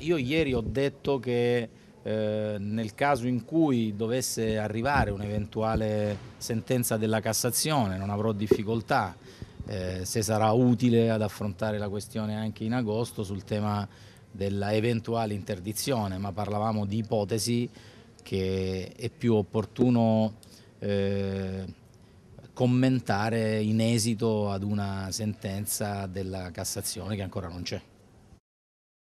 io ieri ho detto che eh, nel caso in cui dovesse arrivare un'eventuale sentenza della Cassazione non avrò difficoltà, eh, se sarà utile ad affrontare la questione anche in agosto sul tema della eventuale interdizione, ma parlavamo di ipotesi che è più opportuno eh, commentare in esito ad una sentenza della Cassazione che ancora non c'è.